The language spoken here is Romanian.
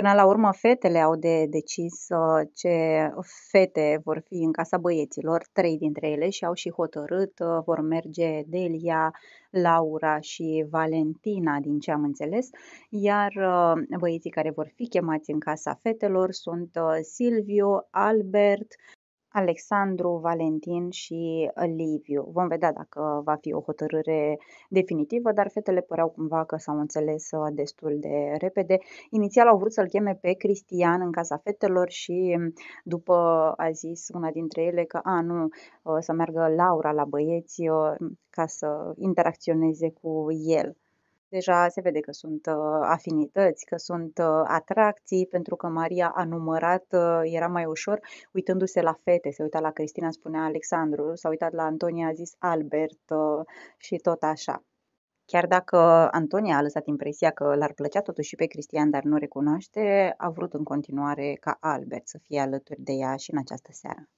Până la urmă, fetele au de decis uh, ce fete vor fi în casa băieților, trei dintre ele, și au și hotărât, uh, vor merge Delia, Laura și Valentina, din ce am înțeles, iar uh, băieții care vor fi chemați în casa fetelor sunt Silvio, Albert, Alexandru, Valentin și Liviu. Vom vedea dacă va fi o hotărâre definitivă, dar fetele păreau cumva că s-au înțeles uh, destul de repede. Inițial au vrut să-l cheme pe Cristian în casa fetelor și mm, după a zis una dintre ele că a, nu, uh, să meargă Laura la băieți uh, ca să interacționeze cu el. Deja se vede că sunt uh, afinități, că sunt uh, atracții, pentru că Maria a numărat, uh, era mai ușor, uitându-se la fete, se uita la Cristina, spunea Alexandru, s-a uitat la Antonia, a zis Albert și tot așa. Chiar dacă Antonia a lăsat impresia că l-ar plăcea totuși și pe Cristian, dar nu recunoaște, a vrut în continuare ca Albert să fie alături de ea și în această seară.